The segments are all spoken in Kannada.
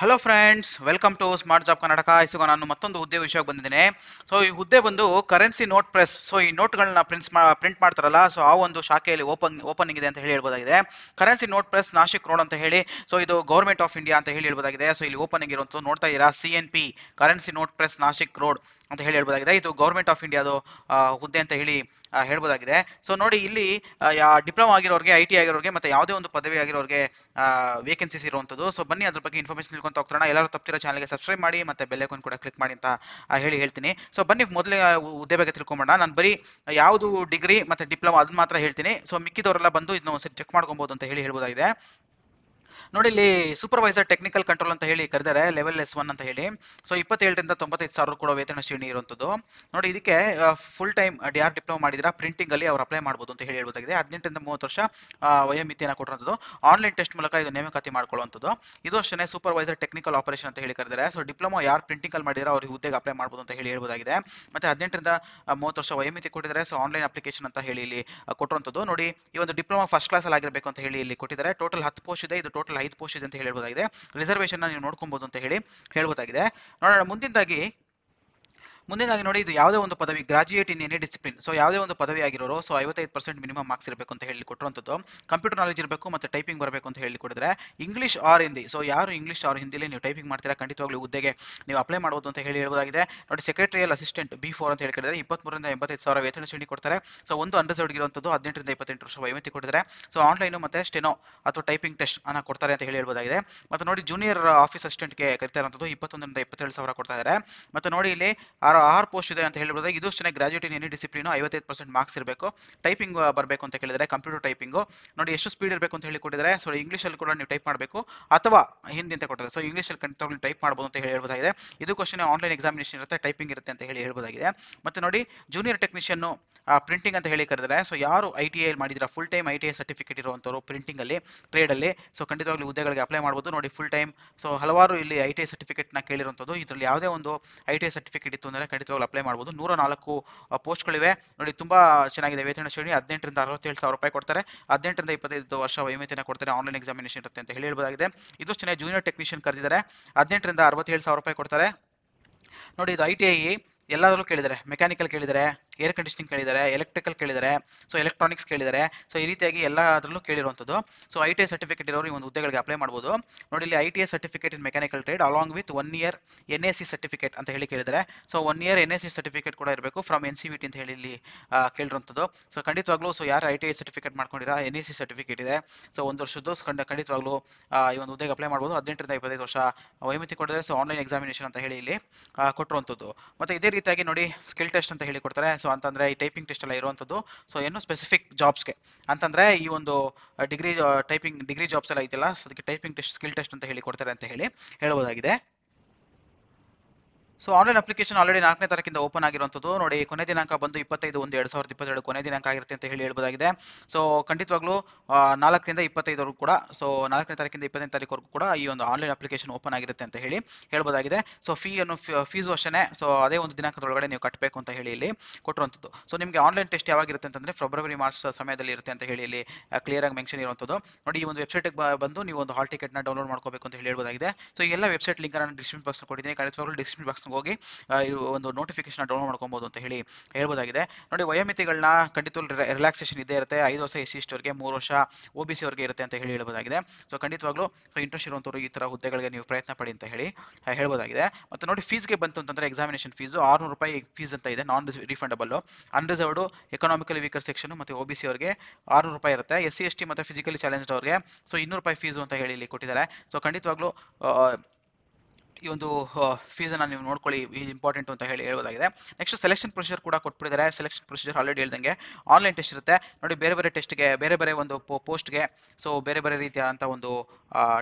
hello friends welcome to smart job Karnataka ಇಸುಗ ನಾನು ಮತ್ತೊಂದು ಹುದ್ದೆ ವಿಷಯಕ್ಕೆ ಬಂದಿದ್ದೇನೆ ಸೊ ಈ ಹುದ್ದೆ ಬಂದು ಕರೆನ್ಸಿ ನೋಟ್ ಪ್ರೆಸ್ ಸೊ ಈ ನೋಟ್ಗಳನ್ನ ಪ್ರಿಂಟ್ಸ್ ಪ್ರಿಂಟ್ ಮಾಡ್ತಾರಲ್ಲ ಸೊ ಆ ಒಂದು ಶಾಖೆಯಲ್ಲಿ ಓಪನ್ ಓಪನಿಂಗ್ ಇದೆ ಅಂತ ಹೇಳಿ ಹೇಳ್ಬೋದಾಗಿದೆ currency note press Nashik road ಅಂತ ಹೇಳಿ ಸೊ ಇದು ಗೌರ್ಮೆಂಟ್ ಆಫ್ ಇಂಡಿಯಾ ಅಂತ ಹೇಳಿ ಹೇಳ್ಬೋದಾಗಿದೆ ಸೊ ಇಲ್ಲಿ ಓಪನಿಂಗ್ ಇರುವಂತ ನೋಡ್ತಾ ಇದ್ದೀರಾ C N P currency note press Nashik road ಅಂತ ಹೇಳಿ ಹೇಳ್ಬೋದಾಗಿದೆ ಇದು ಗೌರ್ಮೆಂಟ್ ಆಫ್ ಇಂಡಿಯಾದು ಹುದ್ದೆ ಅಂತ ಹೇಳಿ ಹೇಳ್ಬೋದಾಗಿದೆ ಸೊ ನೋಡಿ ಇಲ್ಲಿ ಡಿಪ್ಲೊಮಾ ಆಗಿರೋರಿಗೆ ಐ ಟಿ ಆಗಿರೋರಿಗೆ ಮತ್ತೆ ಯಾವುದೇ ಒಂದು ಪದವಿ ಆಗಿರೋರಿಗೆ ವೇಕೆನ್ಸಿಸ್ ಇರುವಂಥದ್ದು ಸೊ ಬನ್ನಿ ಅದ್ರ ಬಗ್ಗೆ ಇನ್ಫಾರ್ಮೇಷನ್ ತಿಳ್ಕೊಂತ ಹೋಗ್ತಾರೆ ಎಲ್ಲರೂ ತಪ್ಪಿರೋ ಚಾನಲ್ಗೆ ಸಬ್ಸ್ಕ್ರೈಬ್ ಮಾಡಿ ಮತ್ತೆ ಬೆಲ್ಲೈಕನ್ ಕೂಡ ಕ್ಲಿಕ್ ಮಾಡಿ ಅಂತ ಹೇಳಿ ಹೇಳ್ತೀನಿ ಸೊ ಬನ್ನಿ ಮೊದಲೇ ಹುದ್ದೆ ಬಗ್ಗೆ ತಿಳ್ಕೊಂಬೋಣ ನಾನು ಬರೀ ಯಾವುದು ಡಿಗ್ರಿ ಮತ್ತೆ ಡಿಪ್ಲೊಮಾ ಅದನ್ನ ಮಾತ್ರ ಹೇಳ್ತೀನಿ ಸೊ ಮಿಕ್ಕಿದವರೆಲ್ಲ ಬಂದು ಇದನ್ನ ಒಂದ್ಸರಿ ಚೆಕ್ ಮಾಡ್ಕೊಬಹುದು ಅಂತ ಹೇಳಿ ಹೇಳ್ಬೋದಾಗಿದೆ ನೋಡಿ ಇಲ್ಲಿ ಸೂಪರ್ವೈಸರ್ ಟೆಕ್ನಿಕಲ್ ಕಂಟ್ರೋಲ್ ಅಂತ ಹೇಳಿ ಕರೆದರೆ ಲೆವೆಲ್ ಎಸ್ ಒನ್ ಅಂತ ಹೇಳಿ ಸೊ ಇಪ್ಪತ್ತೇಳರಿಂದ ತೊಂಬತ್ತೈದು ಸಾವಿರ ಕೂಡ ವೇತನ ಶ್ರೇಣಿ ಇರುವಂಥದ್ದು ನೋಡಿ ಇದಕ್ಕೆ ಫುಲ್ ಟೈಮ್ ಯಾರು ಡಿಪ್ಲೊಮಾ ಮಾಡಿದ್ರೆ ಪ್ರಿಂಟಿಂಗ್ ಅಲ್ಲಿ ಅವ್ರು ಅಪ್ಲೈ ಮಾಡಬಹುದು ಅಂತ ಹೇಳಿ ಹೇಳ್ಬೋದಾಗಿದೆ ಹದಿನೆಂಟರಿಂದ ಮೂವತ್ತು ವರ್ಷ ವಯೋಮಿತಿಯನ್ನು ಕೊಟ್ಟಿರೋದು ಆನ್ಲೈನ್ ಟೆಸ್ಟ್ ಮೂಲಕ ಇದು ನೇಮಕಾತಿ ಮಾಡ್ಕೊಳ್ಳುವಂಥದ್ದು ಇದು ಅಷ್ಟೇ ಸೂಪರ್ವೈಸರ್ ಟೆಕ್ನಿಕಲ್ ಆಪರೇಷನ್ ಅಂತ ಹೇಳಿ ಕರೆದರೆ ಸೊ ಡಿಪ್ಲೊಮಾ ಯಾರು ಪ್ರಿಂಟಿಂಗ್ ಅಲ್ಲಿ ಮಾಡಿದ್ರೆ ಅವ್ರಿಗೆ ಹುದ್ದೆಗೆ ಅಪ್ಲೈ ಮಾಡಬಹುದು ಅಂತ ಹೇಳಿ ಹೇಳ್ಬೋದಾಗಿದೆ ಮತ್ತೆ ಹದಿನೆಂಟರಿಂದ ಮೂವತ್ತು ವರ್ಷ ವಯೋಮಿತಿ ಕೊಟ್ಟಿದ್ದಾರೆ ಸೊ ಆನ್ಲೈನ್ ಅಪ್ಲಿಕೇಶನ್ ಅಂತ ಹೇಳಿ ಇಲ್ಲಿ ಕೊಟ್ಟಿರುವಂಥದ್ದು ನೋಡಿ ಈ ಒಂದು ಡಿಪ್ಲೊಮಾ ಫಸ್ಟ್ ಕ್ಲಾಸ್ ಅಲ್ಲಿ ಆಗಿರಬೇಕು ಅಂತ ಹೇಳಿ ಇಲ್ಲಿ ಕೊಟ್ಟಿದ್ದಾರೆ ಟೋಟಲ್ ಹತ್ತು ಪೋಸ್ಟ್ ಇದೆ ಇದು ಟೋಟಲ್ ಟೋಟಲ್ ಐದು ಪೋಸ್ಟ್ ಇದೆ ಅಂತ ಹೇಳಬಹುದಾಗಿದೆ ರಿಸರ್ವೇಶನ್ ನೀವು ನೋಡ್ಕೊಬಹುದು ಅಂತ ಹೇಳಿ ಹೇಳಬಹುದಾಗಿದೆ ನೋಡೋಣ ಮುಂದಿನದಾಗಿ ಮುಂದಿನಾಗಿ ನೋಡಿ ಇದು ಯಾವುದೇ ಒಂದು ಪದವಿ graduate in any discipline so ಯಾವುದೇ ಒಂದು ಪದವಿ ಆಗಿರೋರು ಸೊ ಐವತ್ತೈದು ಪರ್ಸೆಂಟ್ ಮಿನಿಮಮ್ ಮಾರ್ಕ್ಸ್ ಇರಬೇಕು ಅಂತ ಹೇಳಿ ಕೊಟ್ಟಿರುವಂಥದ್ದು ಕಂಪ್ಯೂಟರ್ ನಾಲೇಜ್ ಇರಬೇಕು ಮತ್ತು ಟೈಪಿಂಗ್ ಬರಬೇಕು ಅಂತ ಹೇಳಿ ಕೊಡಿದ್ರೆ ಇಂಗ್ಲೀಷ್ ಆರ್ ಹಿಂದಿ ಸೊ ಯಾರು ಇಂಗ್ಲೀಷ್ ಆರ್ ಹಿಂದಿಯಲ್ಲಿ ನೀವು ಟೈಪಿಂಗ್ ಮಾಡ್ತೀರಾ ಖಂಡಿತವಾಗ್ಲೂ ಹುದ್ದೆಗೆ ನೀವು ಅಪ್ಲೈ ಮಾಡ್ಬೋದು ಅಂತ ಹೇಳಿ ಹೇಳ್ಬೋದಾಗಿದೆ ನೋಡಿ ಸೆಕ್ರೆಟರಿಯಲ್ ಅಸಿಸ್ಟೆಂಟ್ ಬಿ ಫೋರ್ ಅಂತ ಹೇಳಿದ್ರೆ ಇಪ್ಪತ್ಮೂರಿಂದ ಎಂಬತ್ತೈದು ಸಾವಿರ ವೇತನ ಶ್ರೇಣಿ ಕೊಡ್ತಾರೆ ಸೊ ಒಂದು ಅಂಡರ್ಸೌಡ್ ಇರುವಂಥದ್ದು ಹದಿನೆಂಟರಿಂದ ಇಪ್ಪತ್ತೆಂಟು ವರ್ಷ ವೈಮಿತಿ ಕೊಡ್ತಾರೆ ಸೊ ಆನ್ಲೈನ್ ಮತ್ತು ಸ್ಟೆನೋ ಅಥವಾ ಟೈಪಿಂಗ್ ಟೆಸ್ಟ್ ಅನ್ನ ಕೊಡ್ತಾರೆ ಅಂತ ಹೇಳಿ ಹೇಳ್ಬೋದಾಗಿದೆ ಮತ್ತು ನೋಡಿ ಜೂನಿಯರ್ ಆಫೀಸ್ ಅಸಿಸ್ಟೆಂಟ್ಗೆ ಕರಿತಾ ಇರುವಂಥದ್ದು ಇಪ್ಪತ್ತೊಂದರಿಂದ ಇಪ್ಪತ್ತೇಳು ಸಾವಿರ ಕೊಡ್ತಾ ಇದ್ದಾರೆ ಮತ್ತು ನೋಡಿ ಇಲ್ಲಿ ಆರ್ ಆರ್ ಪೋಸ್ಟ್ ಇದೆ ಅಂತ ಹೇಳಿರೋದಾಗ ಇದು ಚೆನ್ನಾಗಿ ಗ್ರಾಜ್ಯುಯೇಟ್ ಇನ್ ಎನಿ ಡಿಸಿಪ್ಲಿನು ಐವತ್ತೈದು ಪರ್ಸೆಂಟ್ ಮಾರ್ಕ್ಸ್ ಇರಬೇಕು ಟೈಪಿಂಗ್ ಬರಬೇಕು ಅಂತ ಕೇಳಿದರೆ ಕಂಪ್ಯೂಟರ್ ಟೈಪಿಂಗು ನೋಡಿ ಎಷ್ಟು ಸ್ಪೀಡ್ ಇರಬೇಕು ಅಂತ ಹೇಳಿ ಕೊಟ್ಟಿದ್ದಾರೆ ಸೊ ಇಂಗ್ಲೀಷಲ್ಲಿ ಕೂಡ ನೀವು ಟೈಪ್ ಮಾಡಬೇಕು ಅಥವಾ ಹಿಂದಿ ಅಂತ ಕೊಟ್ಟಿದ್ದಾರೆ ಸೊ ಇಂಗ್ಲೀಷಲ್ಲಿ ಕಂಡು ತಗೊಂಡು ಟೈಪ್ ಮಾಡ್ಬೋದು ಅಂತ ಹೇಳಿ ಹೇಳ್ಬೋದಾಗಿದೆ ಇದು ಕ್ವಶನ್ ಆನ್ಲೈನ್ ಎಕ್ಸಾಮಿನೇಷನ್ ಇರುತ್ತೆ ಟೈಪಿಂಗ್ ಇರುತ್ತೆ ಅಂತ ಹೇಳಿ ಹೇಳ್ಬೋದಾಗಿದೆ ಮತ್ತೆ ನೋಡಿ ಜೂನಿಯರ್ ಟೆಕ್ನಿಷಿಯನ್ ಪ್ರಿಂಟಿಂಗ್ ಅಂತ ಹೇಳಿ ಕರೆದರೆ ಸೊ ಯಾರು ಐ ಟಿ ಐ ಮಾಡಿದ್ರೆ full time I T I certificate ಇರುವಂಥವ್ರು ಪ್ರಿಂಟಿಂಗಲ್ಲಿ ಟ್ರೇಡಲ್ಲಿ ಸೊ ಖಂಡಿತವಾಗ್ಲೂ ಹುದ್ದೆಗಳಿಗೆ ಅಪ್ಲೈ ಮಾಡ್ಬೋದು ನೋಡಿ ಫುಲ್ ಟೈಮ್ ಸೊ ಹಲವಾರು ಇಲ್ಲಿ ಐ ಟಿ ಐ ಸರ್ಟಿಫಿಕೇಟ್ನ ಕೇಳಿರುವಂಥದ್ದು ಇದರಲ್ಲಿ ಯಾವುದೇ ಒಂದು ಐ ಟಿ ಐ ಸರ್ಟಿಫಿಕೇಟ್ ಇತ್ತು ಅಂದರೆ ಖಂಡಿತವಾಗ್ಲು ಅಪ್ಲೈ ಮಾಡಬಹುದು ನೂರ ನಾಲ್ಕು ಪೋಸ್ಟ್ಗಳಿವೆ ನೋಡಿ ತುಂಬಾ ಚೆನ್ನಾಗಿದೆ ವೇತನ ಶ್ರೇಣಿ ಹದಿನೆಂಟರಿಂದ ಅರವತ್ತೇಳು ಸಾವಿರ ರೂಪಾಯಿ ಕೊಡ್ತಾರೆ ಹದಿನೆಂಟರಿಂದ ಇಪ್ಪತ್ತೈದು ವರ್ಷ ವೈಮಿತಿನ ಕೊಡ್ತಾರೆ ಆನ್ಲೈನ್ ಎಕ್ಸಾಮಿನೇಷನ್ ಇರುತ್ತೆ ಅಂತ ಹೇಳಿ ಇದು ಚೆನ್ನಾಗಿ ಜೂನಿಯರ್ ಟೆಕ್ನಿಷಿಯನ್ ಕರೆದಿದ್ದಾರೆ ಹದಿನೆಂಟರಿಂದ ಅರವತ್ತೇಳು ಸಾವಿರ ರೂಪಾಯಿ ಕೊಡ್ತಾರೆ ನೋಡಿ ಇದು ಐ ಟಿ ಐ ಎಲ್ಲಾದರೂ ಕೇಳಿದರೆ ಮೆಕ್ಯಾನಿಕಲ್ ಕೇಳಿದರೆ ಏರ್ ಕಂಡೀಷನಿಂಗ್ ಕೇಳಿದ್ದಾರೆ ಎಲೆಕ್ಟ್ರಿಕಲ್ ಕೇಳಿದ್ದಾರೆ ಸೊ ಎಲೆಕ್ಟ್ರಾನಿಕ್ಸ್ ಕೇಳಿದ್ದಾರೆ ಸೊ ಈ ರೀತಿಯಾಗಿ ಎಲ್ಲ ಅದರಲ್ಲೂ ಕೇಳಿರುವಂಥದ್ದು so I T I certificate ಇರೋರು ಈ ಒಂದು ಹುದ್ದೆಗಳಿಗೆ ಅಪ್ಲೈ ಮಾಡ್ಬೋದು ನೋಡಿ ಇಲ್ಲಿ I T I certificate in mechanical trade along with one year N A C certificate ಅಂತ ಹೇಳಿ ಕೇಳಿದರೆ so one year N A C certificate ಕೂಡ ಇರಬೇಕು from N C V T ಅಂತ ಹೇಳಿ ಇಲ್ಲಿ ಕೇಳಿರುವಂಥದ್ದು ಸೊ ಖಂಡಿತವಾಗ್ಲೂ ಸೊ ಯಾರು ಐ ಟಿ ಐ ಸರ್ಟಿಫಿಕೇಟ್ ಮಾಡ್ಕೊಂಡಿರೋ ಎನ್ ಎ ಸಿ ಸರ್ಟಿಫಿಕೇಟ್ ಇದೆ ಸೊ ಒಂದು ವರ್ಷದ ಖಂಡ ಖಂಡಿತವಾಗ್ಲೂ ಈ ಒಂದು ಹುದ್ದೆಗೆ ಅಪ್ಲೈ ಮಾಡ್ಬೋದು ಹದಿನೆಂಟರಿಂದ ಇಪ್ಪತ್ತೈದು ವರ್ಷ ವೈಮಿತಿ ಕೊಟ್ಟಿದ್ದಾರೆ ಸೊ ಆನ್ಲೈನ್ ಎಕ್ಸಾಮಿನೇಷನ್ ಅಂತ ಹೇಳಿ ಇಲ್ಲಿ ಕೊಟ್ಟಿರುವಂಥದ್ದು ಮತ್ತು ಇದೇ ರೀತಿಯಾಗಿ ನೋಡಿ ಸ್ಕಿಲ್ ಟೆಸ್ಟ್ ಅಂತ ಹೇಳಿ ಕೊಡ್ತಾರೆ ಸೊ ಅಂತಂದ್ರೆ ಈ ಟೈಪಿಂಗ್ ಟೆಸ್ಟ್ ಎಲ್ಲ ಇರುವಂಥದ್ದು ಸೊ ಏನು ಸ್ಪೆಸಿಫಿಕ್ ಜಾಬ್ಸ್ಗೆ ಅಂತಂದ್ರೆ ಈ ಒಂದು ಡಿಗ್ರಿ ಟೈಪಿಂಗ್ ಡಿಗ್ರಿ ಜಾಬ್ಸ್ ಎಲ್ಲ ಇದೆಯಲ್ಲ ಸೊ ಅದಕ್ಕೆ ಟೈಪಿಂಗ್ ಟೆಸ್ಟ್ ಸ್ಕಿಲ್ ಟೆಸ್ಟ್ ಅಂತ ಹೇಳಿ ಕೊಡ್ತಾರೆ ಅಂತ ಹೇಳಿ ಹೇಳ್ಬೋದಾಗಿದೆ ಸೊ ಆನ್ಲೈನ್ ಅಪ್ಲಿಕೇಶನ್ ಆಲ್ರೆಡಿ ನಾಲ್ಕನೇ ತಾರೀಕಿಂದ ಓಪನ್ ಆಗಿರುವಂಥದ್ದು ನೋಡಿ ಕೊನೆ ದಿನಾಂಕ ಬಂದು ಇಪ್ಪತ್ತೈದು ಒಂದು ಎರಡು ಸಾವಿರದ ಇಪ್ಪತ್ತೆರಡು ಕೊನೆ ದಿನಾಂಕ ಆಗಿರುತ್ತೆ ಅಂತ ಹೇಳಿ ಹೇಳ್ಬೋದಾಗಿದೆ ಸೊ ಖಂಡಿತವಾಗ್ಲೂ ನಾಲ್ಕರಿಂದ ಇಪ್ಪತ್ತೈದವರೆಗೂ ಕೂಡ ಸೊ ನಾಲ್ಕನೇ ತಾರೀಕಿಂದ ಇಪ್ಪತ್ತನೇ ತಾರೀಕವರೆಗೂ ಕೂಡ ಈ ಒಂದು ಆನ್ಲೈನ್ ಅಪ್ಲಿಕೇಶನ್ ಓಪನ್ ಆಗಿರುತ್ತೆ ಅಂತ ಹೇಳಿ ಹೇಳ್ಬೋದಾಗಿದೆ ಸೊ ಫೀ ಅನ್ನು ಫೀಸ್ ಅಷ್ಟೇ ಸೊ ಅದೇ ಒಂದು ದಿನಾಂಕದೊಳಗಡೆ ನೀವು ಕಟ್ಟಬೇಕು ಅಂತ ಹೇಳಿ ಇಲ್ಲಿ ಕೊಟ್ಟಿರುವಂಥದ್ದು ಸೊ ನಿಮಗೆ ಆನ್ಲೈನ್ ಟೆಸ್ಟ್ ಯಾವಾಗಿರುತ್ತೆ ಅಂತಂದರೆ ಫೆಬ್ರವರಿ ಮಾರ್ಚ್ ಸಮಯದಲ್ಲಿ ಇರುತ್ತೆ ಅಂತ ಹೇಳಿ ಇಲ್ಲಿ ಕ್ಲಿಯರ್ ಆಗಿ ಮೆನ್ಷನ್ ಇರುವಂಥದ್ದು ನೋಡಿ ಈ ಒಂದು ವೆಬ್ಸೈಟ್ಗೆ ಬಂದು ನೀವು ಒಂದು ಹಾಲ್ ಟಿಕೆಟ್ನ ಡೌನ್ಲೋಡ್ ಮಾಡ್ಕೋಬೇಕು ಅಂತ ಹೇಳಿ ಹೇಳ್ಬೋದಾಗಿದೆ ಸೊ ಎಲ್ಲ ವೆಬ್ಸೈಟ್ ಲಿಂಕ್ ನಾನು ಡಿಸ್ಕ್ರಿಪ್ಷನ್ ಬಾಕ್ಸ್ ಕೊಟ್ಟಿದ್ದೀನಿ ಖಂಡಿತವಾಗ್ಲೂ ಡಿಸ್ಕ್ರಿಪ್ಷನ್ ಬಾಕ್ಸ್ ಹೋಗಿ ಒಂದು ನೋಟಿಫಿಕೇಶನ್ ಡೌನ್ಲೋಡ್ ಮಾಡ್ಕೊಬೋದು ಅಂತ ಹೇಳಿ ಹೇಳ್ಬೋದಾಗಿದೆ ನೋಡಿ ವಯೋಮಿತಿಗಳನ್ನ ಖಂಡಿತ ರಿಲ್ಯಾಕ್ಸೇಷನ್ ಇದೆ ಇರುತ್ತೆ ಐದು ವರ್ಷ ಎಸ್ ಸಿ ಅವರಿಗೆ ಮೂರು ವರ್ಷ ಒ ಬಿ ಸಿ ಅವರಿಗೆ ಇರುತ್ತೆ ಅಂತ ಹೇಳಿ ಹೇಳ್ಬೋದಾಗಿದೆ ಸೊ ಖಂಡಿತವಾಗ್ಲೂ ಸೊ ಇಂಟ್ರೆಸ್ಟ್ ಇರುವಂಥವ್ರು ಈ ತರ ಹುದ್ದೆಗಳಿಗೆ ನೀವು ಪ್ರಯತ್ನ ಪಡಿ ಅಂತ ಹೇಳಿ ಹೇಳ್ಬೋದಾಗಿದೆ ಮತ್ತು ನೋಡಿ ಫೀಸ್ಗೆ ಬಂತು ಅಂತಂದ್ರೆ ಎಕ್ಸಾಮಿನೇಷನ್ ಫೀಸು ಆರುನೂರು ರೂಪಾಯಿ ಫೀಸ್ ಅಂತ ಇದೆ non refundable unreserved economically weaker section ಮತ್ತು ಒ ಬಿ ಸಿ ಅವರಿಗೆ ಆರ್ನೂರು ರೂಪಾಯಿ ಇರುತ್ತೆ ಎಸ್ ಸಿ ಎಸ್ ಟಿ ಮತ್ತು ಫಿಸಿಕಲಿ ಚಾಲೆಂಜ್ಡ್ ಅವ್ರಿಗೆ ಸೊ ಇನ್ನೂರು ರೂಪಾಯಿ ಫೀಸು ಅಂತ ಹೇಳಿ ಇಲ್ಲಿ ಕೊಟ್ಟಿದ್ದಾರೆ ಸೊ ಖಂಡಿತವಾಗ್ಲೂ ಈ ಒಂದು ಫೀಸನ್ನು ನೀವು ನೋಡ್ಕೊಳ್ಳಿ ಇಂಪಾರ್ಟೆಂಟ್ ಅಂತ ಹೇಳಿ ಹೇಳೋದಾಗಿದೆ ನೆಕ್ಸ್ಟ್ ಸೆಲೆಕ್ಷನ್ ಪ್ರೊಸೀಜರ್ ಕೂಡ ಕೊಟ್ಬಿಟ್ಟಿದ್ದಾರೆ ಸೆಲೆಕ್ಷನ್ ಪ್ರೊಸೀಜರ್ ಆಲ್ರೆಡಿ ಹೇಳ್ದಂಗೆ ಆನ್ಲೈನ್ ಟೆಸ್ಟ್ ಇರುತ್ತೆ ನೋಡಿ ಬೇರೆ ಬೇರೆ ಟೆಸ್ಟ್ಗೆ ಬೇರೆ ಬೇರೆ ಒಂದು ಪೋಸ್ಟ್ಗೆ ಸೊ ಬೇರೆ ಬೇರೆ ರೀತಿಯಾದಂಥ ಒಂದು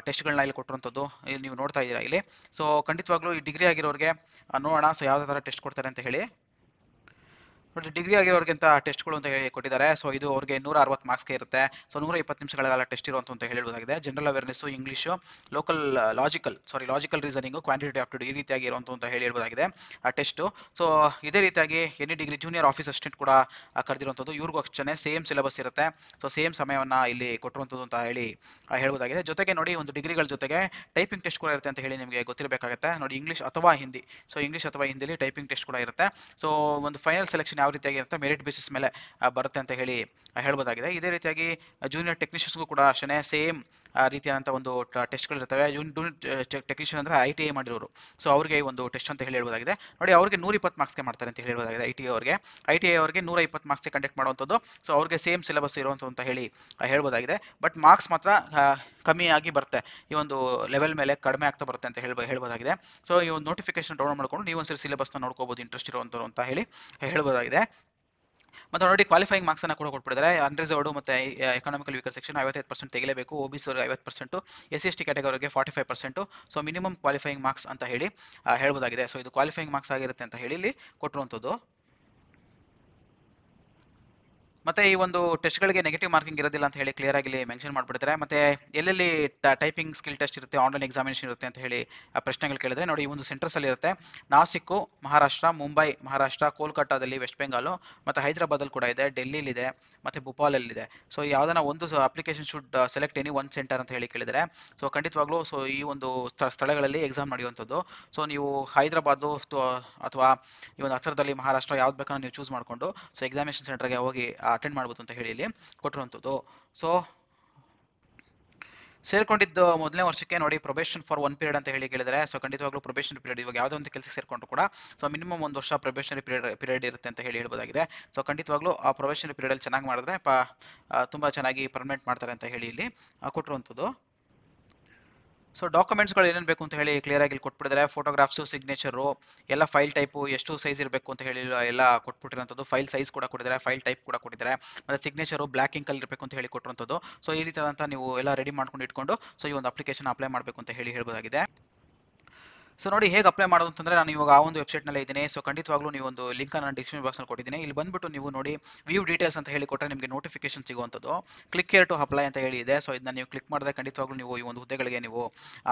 ಟೆಸ್ಟ್ಗಳನ್ನ ಇಲ್ಲಿ ಕೊಟ್ಟಿರುವಂಥದ್ದು ಇಲ್ಲಿ ನೀವು ನೋಡ್ತಾ ಇದ್ದೀರಾ ಇಲ್ಲಿ ಸೊ ಖಂಡಿತವಾಗ್ಲೂ ಈ ಡಿಗ್ರಿ ಆಗಿರೋರಿಗೆ ನೋಡೋಣ ಸೊ ಯಾವ ಥರ ಟೆಸ್ಟ್ ಕೊಡ್ತಾರೆ ಅಂತ ಹೇಳಿ ನೋಡಿ ಡಿಗ್ರಿ ಆಗಿರೋರ್ಗಿಂತ ಟೆಸ್ಟ್ಗಳು ಅಂತ ಹೇಳಿ ಕೊಟ್ಟಿದ್ದಾರೆ ಸೊ ಇದು ಅವ್ರಿಗೆ ನೂರ ಅರವತ್ತು ಮಾರ್ಕ್ಸ್ಗೆ ಇರುತ್ತೆ ಸೊ ನೂರ ಇಪ್ಪತ್ತು ನಿಮಿಷಗಳೆಲ್ಲ ಟೆಸ್ಟ್ ಇರುವಂತ ಅಂತ ಹೇಳುವುದಾಗಿದೆ general awareness English local logical sorry logical reasoning of aptitude ಈ ರೀತಿಯಾಗಿ ಇರುವಂತ ಅಂತ ಹೇಳಿ ಹೇಳ್ಬೋದಾಗಿದೆ ಆ ಟೆಸ್ಟು ಸೊ ಇದೇ ರೀತಿಯಾಗಿ any degree junior office assistant ಕೂಡ ಕರೆದಿರುವಂಥದ್ದು ಇವ್ರಿಗೂ ಅಷ್ಟೇ ಸೇಮ್ ಸಿಲೆಬಸ್ ಇರುತ್ತೆ ಸೊ ಸೇಮ್ ಸಮಯವನ್ನು ಇಲ್ಲಿ ಕೊಟ್ಟಿರುವಂಥದ್ದು ಅಂತ ಹೇಳಿ ಹೇಳ್ಬೋದಾಗಿದೆ ಜೊತೆಗೆ ನೋಡಿ ಒಂದು ಡಿಗ್ರಿಗಳ ಜೊತೆಗೆ ಟೈಪಿಂಗ್ ಟೆಸ್ಟ್ ಕೂಡ ಇರುತ್ತೆ ಅಂತ ಹೇಳಿ ನಿಮಗೆ ಗೊತ್ತಿರಬೇಕಾಗುತ್ತೆ ನೋಡಿ ಇಂಗ್ಲೀಷ್ ಅಥವಾ ಹಿಂದಿ ಸೊ ಇಂಗ್ಲೀಷ್ ಅಥವಾ ಹಿಂದಿಲಿ ಟೈಪಿಂಗ್ ಟೆಸ್ಟ್ ಕೂಡ ಇರುತ್ತೆ ಸೊ ಒಂದು ಫೈನಲ್ ಸೆಲೆಕ್ಷನ್ ಯಾವ ರೀತಿಯಾಗಿ ಅಂತ ಮೆರಿಟ್ ಬೇಸಿಸ್ ಮೇಲೆ ಬರುತ್ತೆ ಅಂತ ಹೇಳಿ ಹೇಳ್ಬೋದಾಗಿದೆ ಇದೇ ರೀತಿಯಾಗಿ ಜೂನಿಯರ್ ಟೆಕ್ನಿಷಿಯನ್ಸ್ಗೂ ಕೂಡ ಅಷ್ಟೇ ಸೇಮ್ ರೀತಿಯಾದಂಥ ಒಂದು ಟೆಸ್ಟ್ಗಳು ಇರ್ತವೆ ಟೆಕ್ನಿಷಿಯನ್ ಅಂದರೆ ಐ ಟಿ ಐ ಮಾಡಿರೋರು ಸೊ ಅವರಿಗೆ ಒಂದು ಟೆಸ್ಟ್ ಅಂತ ಹೇಳಿ ಹೇಳ್ಬೋದಾಗಿದೆ ನೋಡಿ ಅವರಿಗೆ ನೂರ ಇಪ್ಪತ್ತು ಮಾರ್ಕ್ಸ್ಗೆ ಮಾಡ್ತಾರೆ ಅಂತ ಹೇಳ್ಬೋದಾಗಿದೆ ಐ ಟಿ ಅವರಿಗೆ ಐ ಟಿ ಐ ಅವರಿಗೆ ನೂರ ಇಪ್ಪತ್ತು ಮಾರ್ಕ್ಸ್ಗೆ ಕಂಡಕ್ಟ್ ಮಾಡುವಂಥದ್ದು ಸೊ ಅವ್ರಿಗೆ ಸೇಮ್ ಸಿಲೆಬಸ್ ಇರುವಂಥ ಅಂತ ಹೇಳಿ ಹೇಳ್ಬೋದಾಗಿದೆ ಬಟ್ ಮಾರ್ಕ್ಸ್ ಮಾತ್ರ ಕಮ್ಮಿಯಾಗಿ ಬರುತ್ತೆ ಈ ಒಂದು ಲೆವೆಲ್ ಮೇಲೆ ಕಡಿಮೆ ಆಗ್ತಾ ಬರುತ್ತೆ ಅಂತ ಹೇಳ್ಬೋ ಹೇಳ್ಬೋದಾಗಿದೆ ಸೊ ಈ ಒಂದು ನೋಟಿಫಿಕೇಶನ್ ಡೌನ್ಲೋಡ್ ಮಾಡ್ಕೊಂಡು ನೀವು ಒಂದ್ಸರಿ ಸಿಲೆಬಸ್ನ ನೋಡ್ಕೋಬಹುದು ಇಂಟ್ರೆಸ್ಟ್ ಇರುವಂಥವ್ರು ಅಂತ ಹೇಳಿ ಹೇಳ್ಬೋದಾಗಿದೆ ಮತ್ತೆ ನೋಡಿ ಕ್ವಾಲಿಫೈಯಿಂಗ್ ಮಾರ್ಕ್ಸ್ ಅನ್ನ ಕೂಡ ಕೊಟ್ಬಿಟ್ಟಿದ್ದಾರೆ ಅನ್ರಿಸರ್ವ್ಡ್ ಮತ್ತೆ ಎಕನಾಮಿಕಲ್ ವೀಕರ್ ಸೆಕ್ಷನ್ ಐವತ್ತೈದು ಪರ್ಸೆಂಟ್ ತೆಗಿಲೇಬೇಕು ಒ ಬಿ ಐವತ್ತು ಪರ್ಸೆಂಟ್ ಎಸ್ ಎಸ್ ಟಿ ಕ್ಯಾಟಗರಿಗೆ forty five percent so minimum qualifying marks ಅಂತ ಹೇಳಿ ಹೇಳ್ಬೋದಾಗಿದೆ ಸೊ ಇದು ಕ್ವಾಲಿಫೈಯಿಂಗ್ ಮಾರ್ಕ್ಸ್ ಆಗಿರುತ್ತೆ ಅಂತ ಹೇಳಿ ಇಲ್ಲಿ ಕೊಟ್ಟಿರುವಂಥದ್ದು ಮತ್ತೆ ಈ ಒಂದು ಟೆಸ್ಟ್ ಗಳಿಗೆ ನೆಗೆಟಿವ್ ಮಾರ್ಕಿಂಗ್ ಇರೋದಿಲ್ಲ ಅಂತ ಹೇಳಿ ಕ್ಲಿಯರ್ ಆಗಿ ಮೆನ್ಷನ್ ಮಾಡ್ಬಿಡ್ತಾರೆ ಮತ್ತೆ ಎಲ್ಲೆಲ್ಲಿ ಟೈಪಿಂಗ್ ಸ್ಕಿಲ್ ಟೆಸ್ಟ್ ಇರುತ್ತೆ ಆನ್ಲೈನ್ ಎಕ್ಸಾಮಿನೇಷನ್ ಇರುತ್ತೆ ಅಂತ ಹೇಳಿ ಪ್ರಶ್ನೆಗಳು ಕೇಳಿದ್ರೆ ನೋಡಿ ಈ ಒಂದು ಸೆಂಟರ್ಸ್ ಅಲ್ಲಿ ಇರುತ್ತೆ ನಾಸಿಕ್ಕು ಮಹಾರಾಷ್ಟ್ರ ಮುಂಬೈ ಮಹಾರಾಷ್ಟ್ರ ಕೋಲ್ಕತ್ತಾದಲ್ಲಿ ವೆಸ್ಟ್ ಬೆಂಗಾಲು ಮತ್ತೆ ಹೈದರಾಬಾದ್ ಅಲ್ಲಿ ಕೂಡ ಇದೆ ಡೆಲ್ಲಿಲಿ ಇದೆ ಮತ್ತೆ ಭೋಪಾಲ್ ಅಲ್ಲಿ ಇದೆ ಸೊ ಯಾವ್ದಾನ ಒಂದು application should select any one centre ಅಂತ ಹೇಳಿ ಕೇಳಿದರೆ ಸೊ ಖಂಡಿತವಾಗ್ಲೂ ಸೊ ಈ ಒಂದು ಸ್ಥಳಗಳಲ್ಲಿ ಎಕ್ಸಾಮ್ ನಡೆಯುವಂಥದ್ದು ಸೊ ನೀವು ಹೈದರಾಬಾದ್ ಅಥವಾ ಈ ಒಂದು ಹತ್ತಿರದಲ್ಲಿ ಮಹಾರಾಷ್ಟ್ರ ಯಾವ್ದು ಬೇಕಾದ್ರೂ ನೀವು ಚೂಸ್ ಮಾಡಿಕೊಂಡು ಸೊ ಎಕ್ಸಾಮಿನೇಷನ್ ಸೆಂಟರ್ಗೆ ಹೋಗಿ ಆ ಅಟೆಂಡ್ ಮಾಡ್ಬೋದು ಅಂತ ಹೇಳಿ ಇಲ್ಲಿ ಕೊಟ್ಟಿರುವಂಥದ್ದು ಸೊ ಸೇರ್ಕೊಂಡಿದ್ದು ಮೊದಲನೇ ವರ್ಷಕ್ಕೆ ನೋಡಿ ಪ್ರೊಬೇಷನ್ ಫಾರ್ ಒನ್ ಪೀರಿಯಡ್ ಅಂತ ಹೇಳಿ ಕೇಳಿದರೆ ಸೊ ಖಂಡಿತವಾಗ್ಲೂ ಪ್ರೊಬೇಷನ್ ಪೀರಿಯಡ್ ಇವಾಗ ಯಾವುದೇ ಒಂದು ಕೆಲಸಕ್ಕೆ ಸೇರ್ಕೊಂಡು ಕೂಡ ಸೊ ಮಿನಿಮಮ್ ಒಂದು ವರ್ಷ ಪ್ರೊಬೇಷನರಿ ಪೀರಿಯಡ್ ಪೀರಿಯಡ್ ಇರುತ್ತೆ ಅಂತ ಹೇಳಿ ಹೇಳ್ಬೋದಾಗಿದೆ ಸೊ ಖಂಡಿತವಾಗ್ಲೂ ಆ ಪ್ರೊಬೇಷನರಿ ಅಲ್ಲಿ ಚೆನ್ನಾಗಿ ಮಾಡಿದ್ರೆ ಪ ತುಂಬ ಚೆನ್ನಾಗಿ ಪರ್ಮನೆಂಟ್ ಮಾಡ್ತಾರೆ ಅಂತ ಹೇಳಿ ಇಲ್ಲಿ ಕೊಟ್ಟಿರುವಂಥದ್ದು ಸೊ ಡಾಕ್ಯುಮೆಂಟ್ಸ್ಗಳು ಏನೇನು ಬೇಕು ಅಂತ ಹೇಳಿ ಕ್ಲಿಯರ್ ಆಗಿ ಕೊಟ್ಬಿಟ್ಟಿದ್ದಾರೆ ಫೋಟೋಗ್ರಾಫ್ಸು ಸಿಗ್ನೇಚರು ಎಲ್ಲ ಫೈಲ್ ಟೈಪು ಎಷ್ಟು ಸೈಜ್ ಇರಬೇಕು ಅಂತ ಹೇಳಿ ಎಲ್ಲ ಕೊಟ್ಬಿಟ್ಟಿರೋಂಥದ್ದು ಫೈಲ್ ಸೈಜ್ ಕೂಡ ಕೊಟ್ಟಿದ್ದಾರೆ ಫೈಲ್ ಟೈಪ್ ಕೂಡ ಕೊಟ್ಟಿದ್ದಾರೆ ಮತ್ತು ಸಿಗ್ನೇಚರು ಇಂಕ್ ಕಲ್ ಇರಬೇಕು ಅಂತ ಹೇಳಿ ಕೊಟ್ಟಿರೋಂಥದ್ದು ಸೊ ಈ ರೀತಿಯಾದಂಥ ನೀವು ಎಲ್ಲ ರೆಡಿ ಮಾಡ್ಕೊಂಡು ಇಟ್ಕೊಂಡು ಸೊ ಈ ಒಂದು ಅಪ್ಲಿಕೇಶನ್ ಅಪ್ಲೈ ಮಾಡಬೇಕು ಅಂತ ಹೇಳಿ ಹೇಳ್ಬೋದಾಗಿದೆ ಸೊ ನೋಡಿ ಹೇಗೆ ಅಪ್ಲೈ ಮಾಡೋದು ಅಂತಂದ್ರೆ ನಾನು ಇವಾಗ ಆ ಒಂದು ವೆಬ್ಸೈಟ್ನಲ್ಲೇ ಇದ್ದೀನಿ ಸೊ ಖಂಡಿತವಾಗ್ಲೂ ನೀವು ಒಂದು ಲಿಂಕ್ ನಾನು ಡಿಸ್ಕ್ರಿಪ್ಷನ್ ಬಾಕ್ಸ್ನಲ್ಲಿ ಕೊಟ್ಟಿದ್ದೀನಿ ಇಲ್ಲಿ ಬಂದ್ಬಿಟ್ಟು ನೀವು ನೋಡಿ ವ್ಯೂ ಡೀಟೇಲ್ಸ್ ಅಂತ ಹೇಳಿ ಕೊಟ್ಟರೆ ನಿಮಗೆ ನೋಟಿಫಿಕೇಶನ್ ಸಿಗುವಂಥದ್ದು ಕ್ಲಿಕ್ ಕೇರ್ ಟು ಅಪ್ಲೈ ಅಂತ ಹೇಳಿ ಇದೆ ಸೊ ಇದನ್ನ ನೀವು ಕ್ಲಿಕ್ ಮಾಡಿದ್ರೆ ಖಂಡಿತವಾಗ್ಲೂ ನೀವು ಈ ಒಂದು ಹುದ್ದೆಗಳಿಗೆ ನೀವು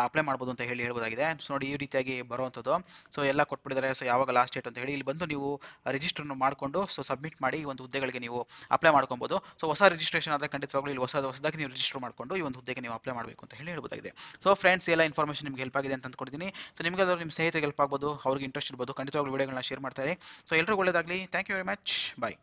ಅಪ್ಲೈ ಮಾಡ್ಬೋದು ಅಂತ ಹೇಳಿ ಹೇಳ್ಬೋದಾಗಿದೆ ಸೊ ನೋಡಿ ಈ ರೀತಿಯಾಗಿ ಬರುವಂಥದ್ದು ಸೊ ಎಲ್ಲ ಕೊಟ್ಬಿಟ್ಟಿದ್ದಾರೆ ಸೊ ಯಾವಾಗ ಲಾಸ್ಟ್ ಡೇಟ್ ಅಂತ ಹೇಳಿ ಇಲ್ಲಿ ಬಂದು ನೀವು ರಿಜಿಸ್ಟರ್ ಮಾಡಿಕೊಂಡು ಸೊ ಸಬ್ಮಿಟ್ ಮಾಡಿ ಈ ಒಂದು ಹುದ್ದೆಗಳಿಗೆ ನೀವು ಅಪ್ಲೈ ಮಾಡ್ಕೊಬೋದು ಸೊ ಹೊಸ ರಿಜಿಸ್ಟ್ರೇಷನ್ ಆದರೆ ಖಂಡಿತವಾಗ್ಲೂ ಇಲ್ಲಿ ಹೊಸ ಹೊಸದಾಗಿ ನೀವು ರಿಜಿಸ್ಟರ್ ಮಾಡಿಕೊಂಡು ಈ ಒಂದು ಹುದ್ದೆಗೆ ನೀವು ಅಪ್ಲೈ ಮಾಡಬೇಕು ಅಂತ ಹೇಳಿ ಹೇಳ್ಬೋದಾಗಿದೆ ಸೊ ಫ್ರೆಂಡ್ಸ್ ಎಲ್ಲ ಇನ್ಫಾರ್ಮೇಷನ್ ನಿಮ್ಗೆ ಹೆಲ್ಪ್ ಆಗಿದೆ ಅಂತ ಅಂದ್ಕೊಂಡಿದ್ದೀನಿ ಸೊ ನಿಮಗಾದ್ರೂ ನಿಮ್ಮ ಸ್ನೇಹಿತರಿಗೆ ಹೆಲ್ಪ್ ಆಗ್ಬೋದು ಅವ್ರಿಗೆ ಇಂಟ್ರೆಸ್ಟ್ ಇರ್ಬೋದು ಖಂಡಿತವಾಗ್ಲೂ ವೀಡಿಯೋಗಳನ್ನ ಶೇರ್ ಮಾಡ್ತಾರೆ ಸೊ ಎಲ್ಲರಿಗೂ ಒಳ್ಳೇದಾಗಲಿ thank you very much bye